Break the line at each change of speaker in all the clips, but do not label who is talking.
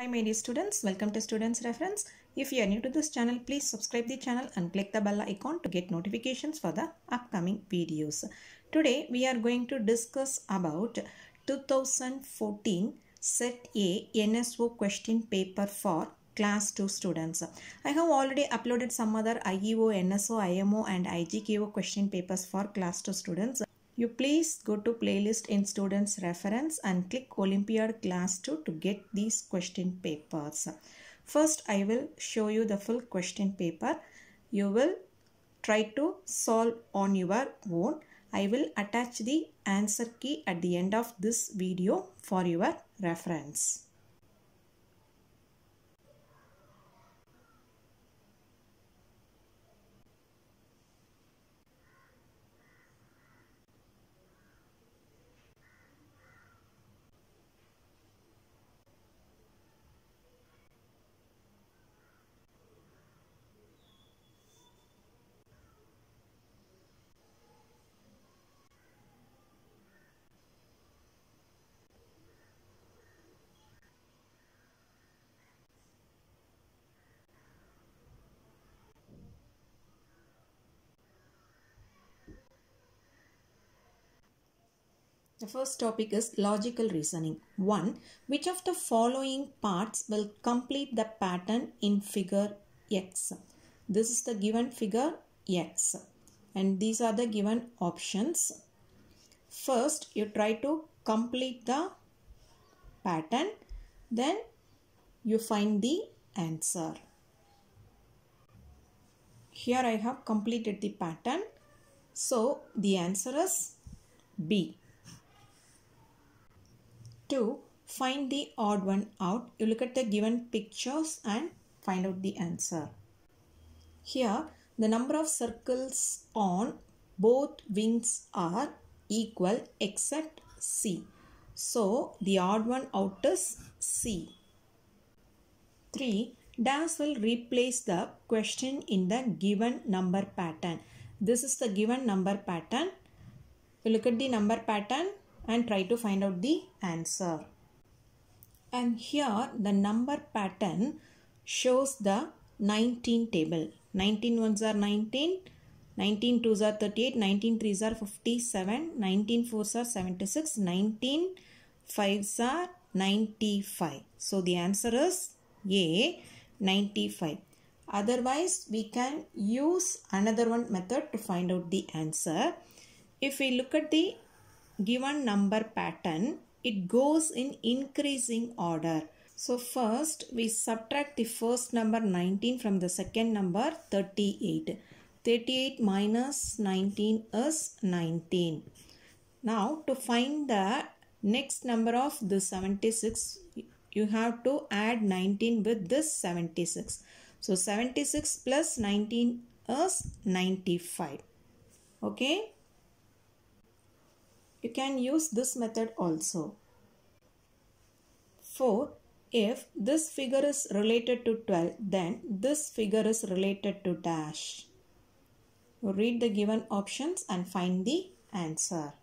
Hi my dear students, welcome to Students Reference. If you are new to this channel, please subscribe the channel and click the bell icon to get notifications for the upcoming videos. Today we are going to discuss about 2014 Set A NSO question paper for class 2 students. I have already uploaded some other IEO, NSO, IMO and IGKO question papers for class 2 students you please go to playlist in students reference and click Olympiad class 2 to get these question papers. First I will show you the full question paper. You will try to solve on your own. I will attach the answer key at the end of this video for your reference. The first topic is logical reasoning. 1. Which of the following parts will complete the pattern in figure X? This is the given figure X. And these are the given options. First, you try to complete the pattern. Then you find the answer. Here I have completed the pattern. So, the answer is B. Two. find the odd one out, you look at the given pictures and find out the answer. Here, the number of circles on both wings are equal except C. So, the odd one out is C. 3. Dash will replace the question in the given number pattern. This is the given number pattern. You look at the number pattern and try to find out the answer. And here the number pattern shows the 19 table. 19 ones are 19, 19 twos are 38, 19 threes are 57, 19 fours are 76, 19 fives are 95. So the answer is A 95. Otherwise we can use another one method to find out the answer. If we look at the given number pattern, it goes in increasing order. So first we subtract the first number 19 from the second number 38. 38 minus 19 is 19. Now to find the next number of the 76 you have to add 19 with this 76. So 76 plus 19 is 95. Okay. You can use this method also. 4. If this figure is related to 12, then this figure is related to dash. Read the given options and find the answer.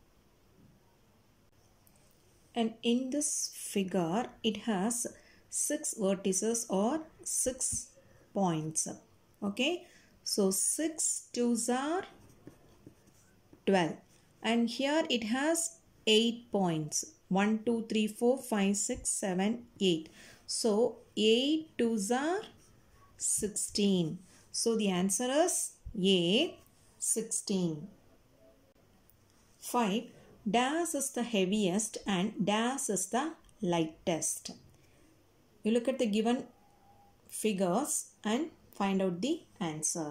And in this figure, it has 6 vertices or 6 points. Okay. So 6 2s are 12 and here it has 8 points 1 2 3 4 5 6 7 8 so 8 2s are 16 so the answer is a 16 5 dash is the heaviest and dash is the lightest you look at the given figures and find out the answer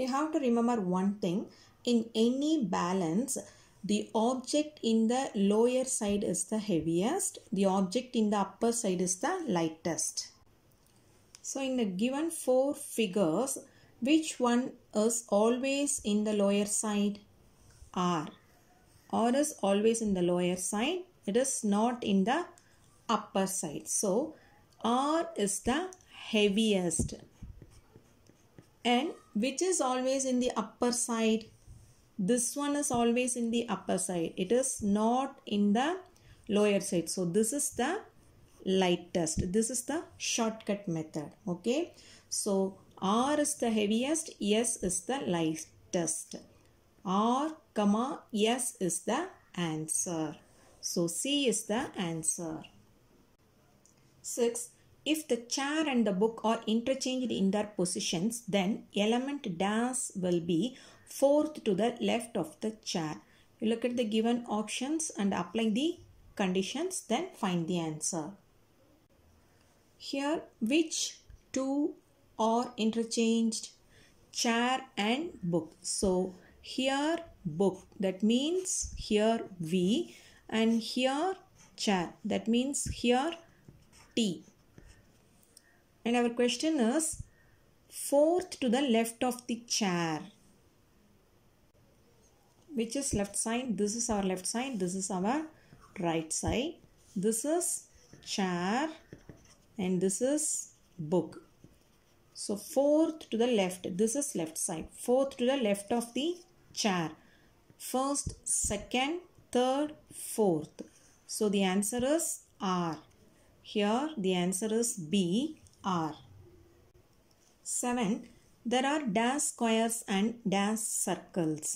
you have to remember one thing in any balance, the object in the lower side is the heaviest, the object in the upper side is the lightest. So in the given four figures, which one is always in the lower side? R. R is always in the lower side. It is not in the upper side. So R is the heaviest. And which is always in the upper side? this one is always in the upper side it is not in the lower side so this is the lightest this is the shortcut method okay so r is the heaviest s is the lightest r comma s is the answer so c is the answer 6 if the chair and the book are interchanged in their positions then element dash will be fourth to the left of the chair. You look at the given options and apply the conditions then find the answer. Here which two are interchanged? Chair and book. So here book that means here V and here chair that means here T. And our question is fourth to the left of the chair which is left side this is our left side this is our right side this is chair and this is book so fourth to the left this is left side fourth to the left of the chair first second third fourth so the answer is r here the answer is b r 7 there are dash squares and dash circles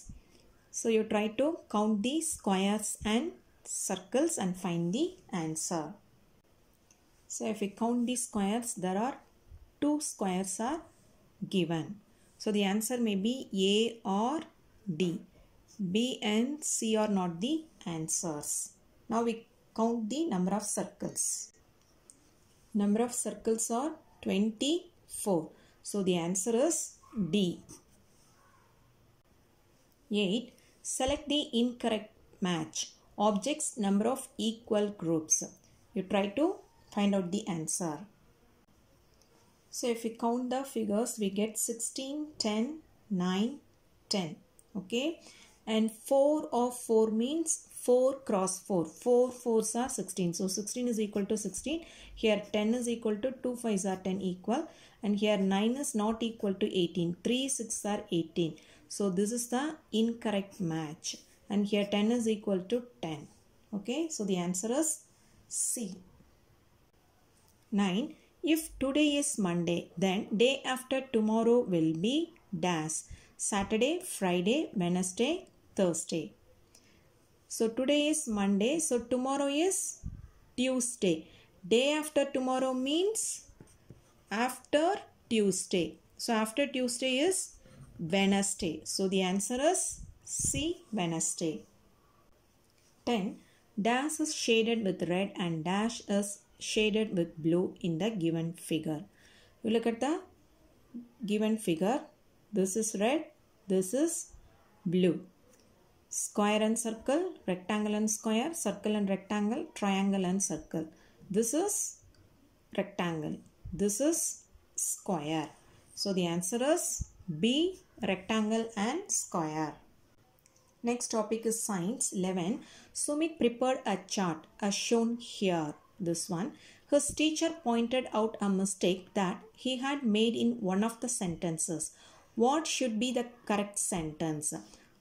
so you try to count the squares and circles and find the answer. So if we count the squares, there are two squares are given. So the answer may be A or D. B and C are not the answers. Now we count the number of circles. Number of circles are 24. So the answer is D. 8. Select the incorrect match. Objects number of equal groups. You try to find out the answer. So if we count the figures, we get 16, 10, 9, 10. Okay. And 4 of 4 means 4 cross 4. 4 fours are 16. So 16 is equal to 16. Here 10 is equal to 2 fives are 10 equal. And here 9 is not equal to 18. 3 6 are 18. So this is the incorrect match and here 10 is equal to 10. Okay, so the answer is C. 9. If today is Monday, then day after tomorrow will be dash. Saturday, Friday, Wednesday, Thursday. So today is Monday. So tomorrow is Tuesday. Day after tomorrow means after Tuesday. So after Tuesday is Wednesday. So the answer is C. Wednesday. 10. Dash is shaded with red and dash is shaded with blue in the given figure. You look at the given figure. This is red. This is blue. Square and circle, rectangle and square, circle and rectangle, triangle and circle. This is rectangle. This is square. So the answer is B rectangle and square. Next topic is science 11. Sumit prepared a chart as shown here. This one. His teacher pointed out a mistake that he had made in one of the sentences. What should be the correct sentence?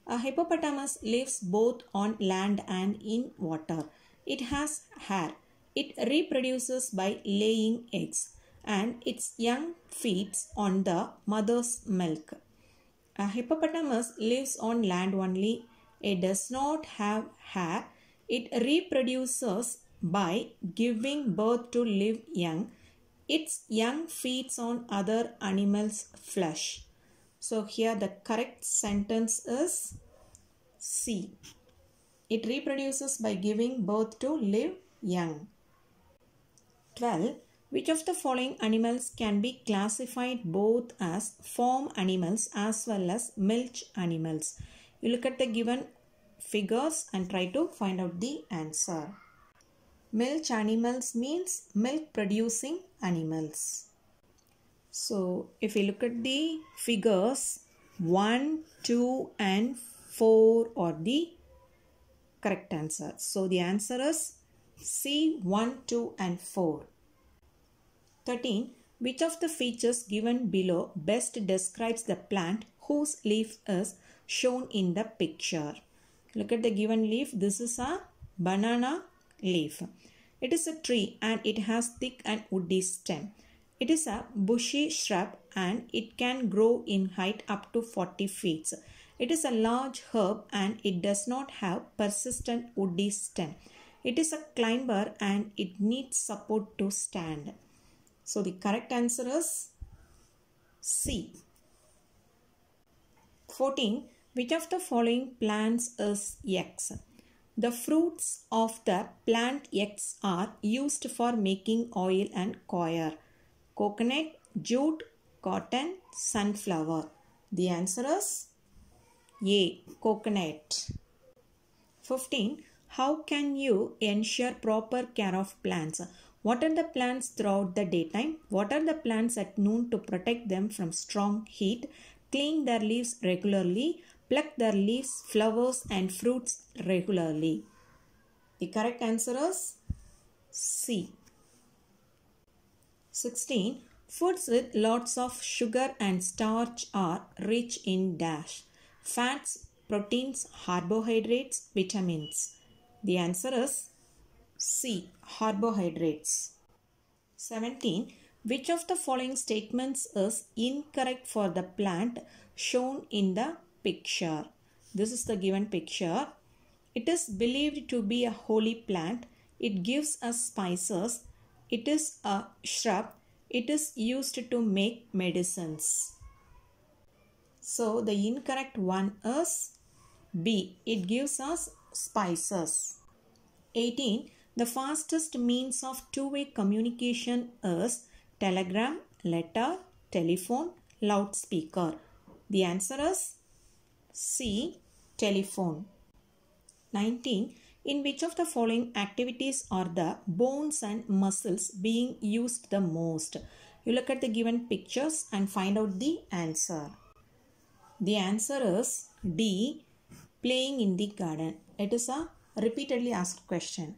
A hippopotamus lives both on land and in water. It has hair. It reproduces by laying eggs and its young feeds on the mother's milk. A hippopotamus lives on land only. It does not have hair. It reproduces by giving birth to live young. Its young feeds on other animals' flesh. So here the correct sentence is C. It reproduces by giving birth to live young. 12. Which of the following animals can be classified both as farm animals as well as milch animals? You look at the given figures and try to find out the answer. Milch animals means milk producing animals. So if you look at the figures 1, 2 and 4 are the correct answer. So the answer is C 1, 2 and 4. 13. Which of the features given below best describes the plant whose leaf is shown in the picture? Look at the given leaf. This is a banana leaf. It is a tree and it has thick and woody stem. It is a bushy shrub and it can grow in height up to 40 feet. It is a large herb and it does not have persistent woody stem. It is a climber and it needs support to stand. So the correct answer is C. 14. Which of the following plants is X? The fruits of the plant X are used for making oil and coir. Coconut, jute, cotton, sunflower. The answer is A. Coconut. 15. How can you ensure proper care of plants? What are the plants throughout the daytime? What are the plants at noon to protect them from strong heat? Clean their leaves regularly. Pluck their leaves, flowers, and fruits regularly. The correct answer is C. 16. Foods with lots of sugar and starch are rich in dash. Fats, proteins, carbohydrates, vitamins. The answer is C. Carbohydrates. 17. Which of the following statements is incorrect for the plant shown in the picture? This is the given picture. It is believed to be a holy plant. It gives us spices. It is a shrub. It is used to make medicines. So the incorrect one is B. It gives us spices. 18. The fastest means of two-way communication is telegram, letter, telephone, loudspeaker. The answer is C. Telephone. 19. In which of the following activities are the bones and muscles being used the most? You look at the given pictures and find out the answer. The answer is D. Playing in the garden. It is a repeatedly asked question.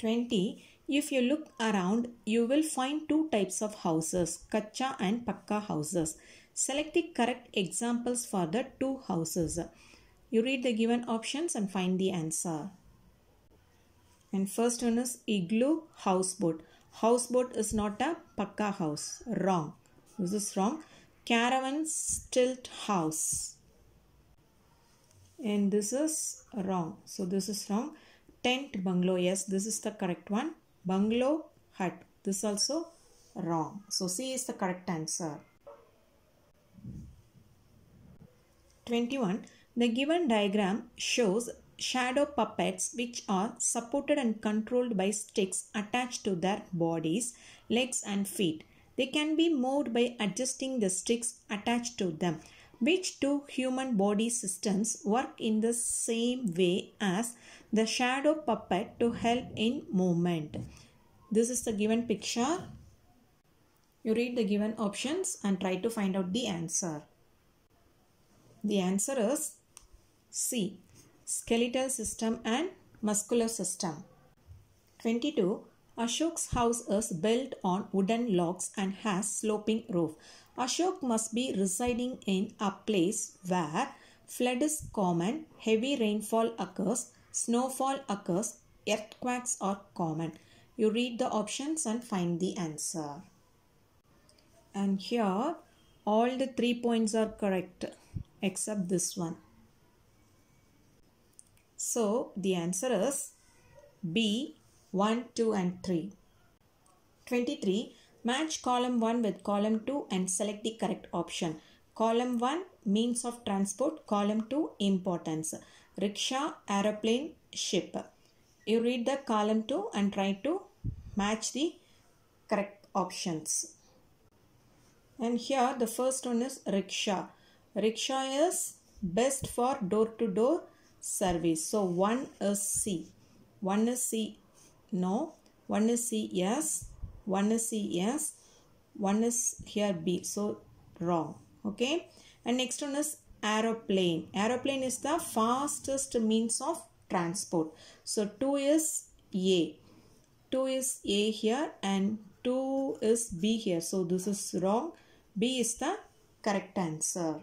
20 if you look around you will find two types of houses kacha and pakka houses select the correct examples for the two houses you read the given options and find the answer and first one is igloo houseboat houseboat is not a pakka house wrong this is wrong caravan stilt house and this is wrong so this is wrong tent bungalow. Yes, this is the correct one. Bungalow hut. This also wrong. So C is the correct answer. 21. The given diagram shows shadow puppets which are supported and controlled by sticks attached to their bodies, legs and feet. They can be moved by adjusting the sticks attached to them. Which two human body systems work in the same way as the shadow puppet to help in movement. This is the given picture. You read the given options and try to find out the answer. The answer is C. Skeletal system and muscular system. 22. Ashok's house is built on wooden logs and has sloping roof. Ashok must be residing in a place where flood is common, heavy rainfall occurs, Snowfall occurs. Earthquakes are common. You read the options and find the answer. And here all the three points are correct except this one. So the answer is B 1, 2 and 3. 23. Match column 1 with column 2 and select the correct option. Column 1 means of transport, column 2 importance rickshaw, aeroplane, ship. You read the column 2 and try to match the correct options. And here the first one is rickshaw. Rickshaw is best for door to door service. So one is C. One is C. No. One is C. Yes. One is C. Yes. One is here B. So wrong. Okay. And next one is aeroplane. Aeroplane is the fastest means of transport. So 2 is A. 2 is A here and 2 is B here. So this is wrong. B is the correct answer.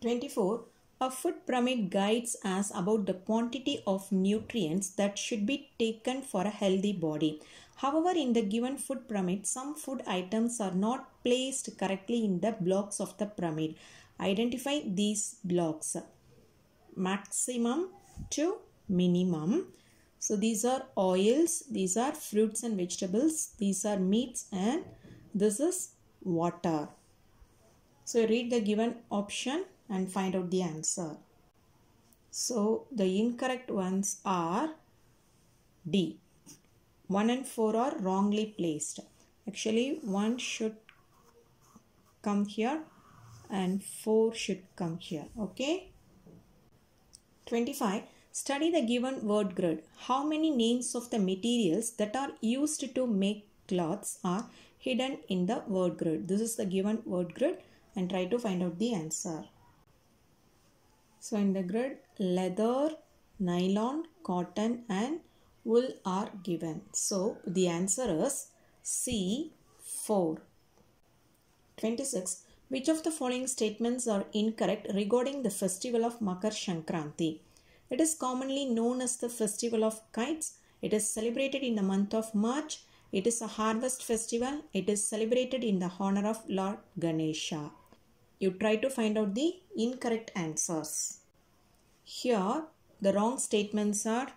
24. A food pyramid guides us about the quantity of nutrients that should be taken for a healthy body. However, in the given food pyramid, some food items are not placed correctly in the blocks of the pyramid. Identify these blocks maximum to minimum. So these are oils, these are fruits and vegetables, these are meats and this is water. So read the given option and find out the answer. So the incorrect ones are D. 1 and 4 are wrongly placed. Actually 1 should come here and 4 should come here okay 25 study the given word grid how many names of the materials that are used to make cloths are hidden in the word grid this is the given word grid and try to find out the answer so in the grid leather nylon cotton and wool are given so the answer is c 4 26 which of the following statements are incorrect regarding the festival of Makar Shankranti? It is commonly known as the festival of kites. It is celebrated in the month of March. It is a harvest festival. It is celebrated in the honor of Lord Ganesha. You try to find out the incorrect answers. Here, the wrong statements are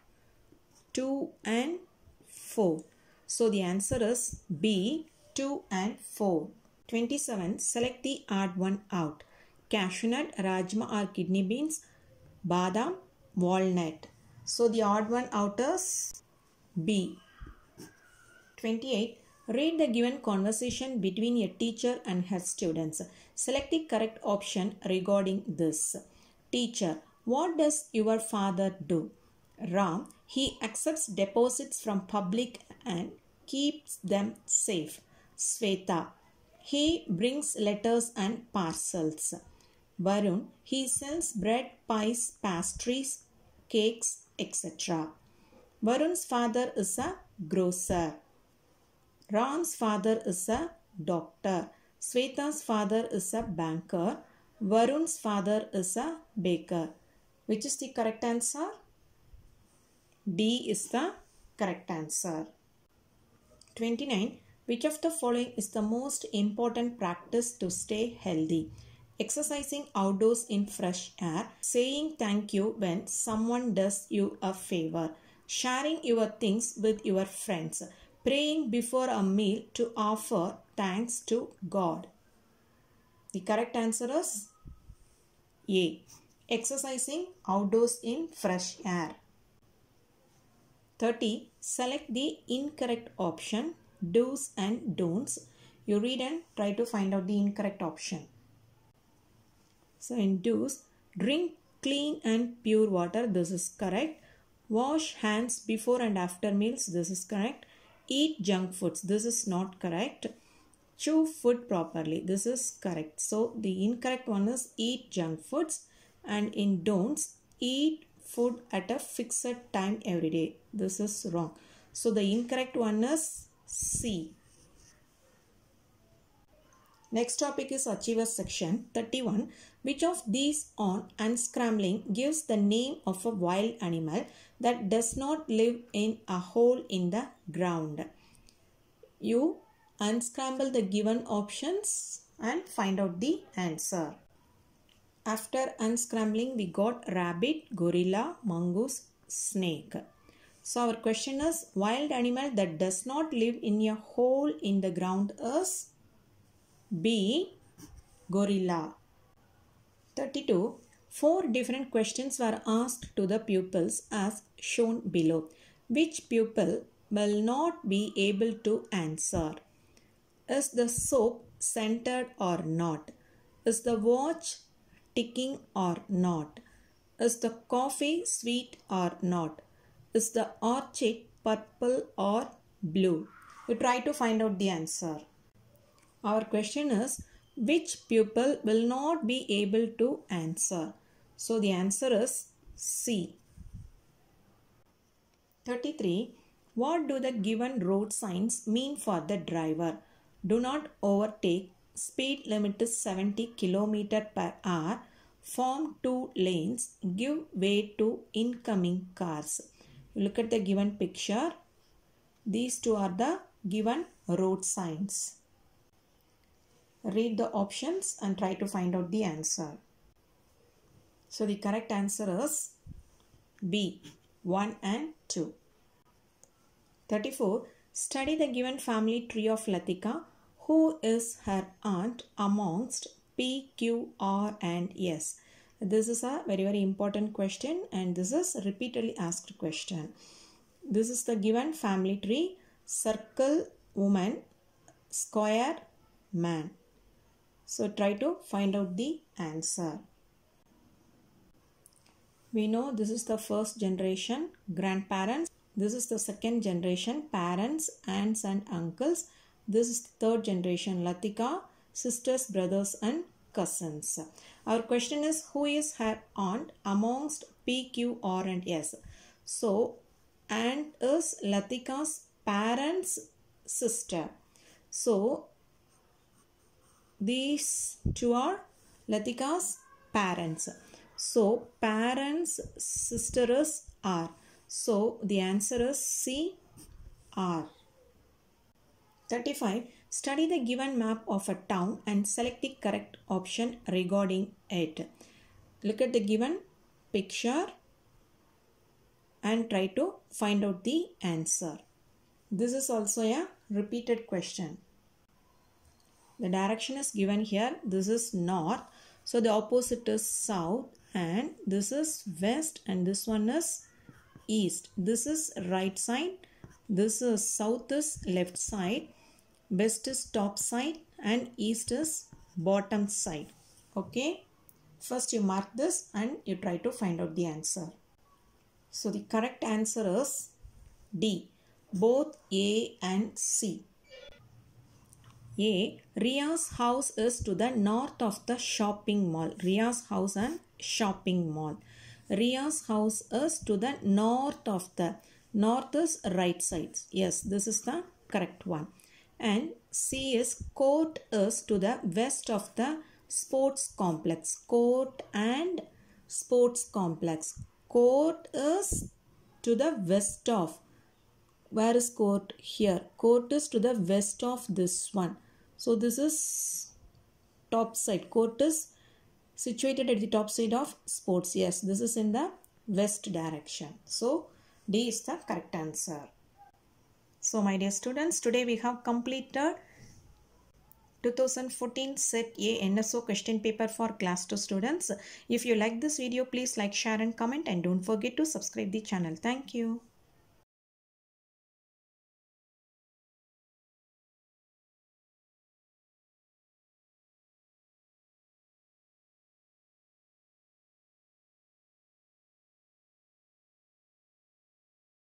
2 and 4. So the answer is B, 2 and 4. 27. Select the odd one out. Cashew nut, rajma or kidney beans, badam, walnut. So the odd one out is B. 28. Read the given conversation between a teacher and her students. Select the correct option regarding this. Teacher, what does your father do? Ram, he accepts deposits from public and keeps them safe. Sweta, he brings letters and parcels. Varun, he sells bread, pies, pastries, cakes, etc. Varun's father is a grocer. Ram's father is a doctor. Sweta's father is a banker. Varun's father is a baker. Which is the correct answer? D is the correct answer. 29. Which of the following is the most important practice to stay healthy? Exercising outdoors in fresh air, saying thank you when someone does you a favor, sharing your things with your friends, praying before a meal to offer thanks to God. The correct answer is A. Exercising outdoors in fresh air. 30. Select the incorrect option do's and don'ts. You read and try to find out the incorrect option. So in do's, drink clean and pure water. This is correct. Wash hands before and after meals. This is correct. Eat junk foods. This is not correct. Chew food properly. This is correct. So the incorrect one is eat junk foods. And in don'ts, eat food at a fixed time every day. This is wrong. So the incorrect one is C. Next topic is Achievers section 31. Which of these on unscrambling gives the name of a wild animal that does not live in a hole in the ground? You unscramble the given options and find out the answer. After unscrambling, we got rabbit, gorilla, mongoose, snake. So our question is wild animal that does not live in a hole in the ground is B. Gorilla. 32. Four different questions were asked to the pupils as shown below. Which pupil will not be able to answer? Is the soap centered or not? Is the watch ticking or not? Is the coffee sweet or not? Is the orchid purple or blue? We try to find out the answer. Our question is which pupil will not be able to answer? So the answer is C. 33. What do the given road signs mean for the driver? Do not overtake. Speed limit is 70 km per hour. Form two lanes. Give way to incoming cars. Look at the given picture. These two are the given road signs. Read the options and try to find out the answer. So the correct answer is B. 1 and 2. 34. Study the given family tree of Latika. Who is her aunt amongst P, Q, R and S? This is a very very important question and this is repeatedly asked question. This is the given family tree circle woman square man. So try to find out the answer. We know this is the first generation grandparents. This is the second generation parents, aunts and uncles. This is the third generation Latika, sisters, brothers and cousins. Our question is who is her aunt amongst P, Q, R and S. So aunt is Latika's parents sister. So these two are Latika's parents. So parents sister is R. So the answer is C R. 35. Study the given map of a town and select the correct option regarding it. Look at the given picture and try to find out the answer. This is also a repeated question. The direction is given here. This is north. So the opposite is south and this is west and this one is east. This is right side. This is south is left side west is top side and east is bottom side okay first you mark this and you try to find out the answer so the correct answer is d both a and c a ria's house is to the north of the shopping mall ria's house and shopping mall ria's house is to the north of the north is right sides yes this is the correct one and C is court is to the west of the sports complex. Court and sports complex. Court is to the west of. Where is court? Here. Court is to the west of this one. So this is top side. Court is situated at the top side of sports. Yes, this is in the west direction. So D is the correct answer. So my dear students, today we have completed 2014 Set A NSO question paper for class 2 students. If you like this video, please like, share and comment and don't forget to subscribe the channel. Thank you.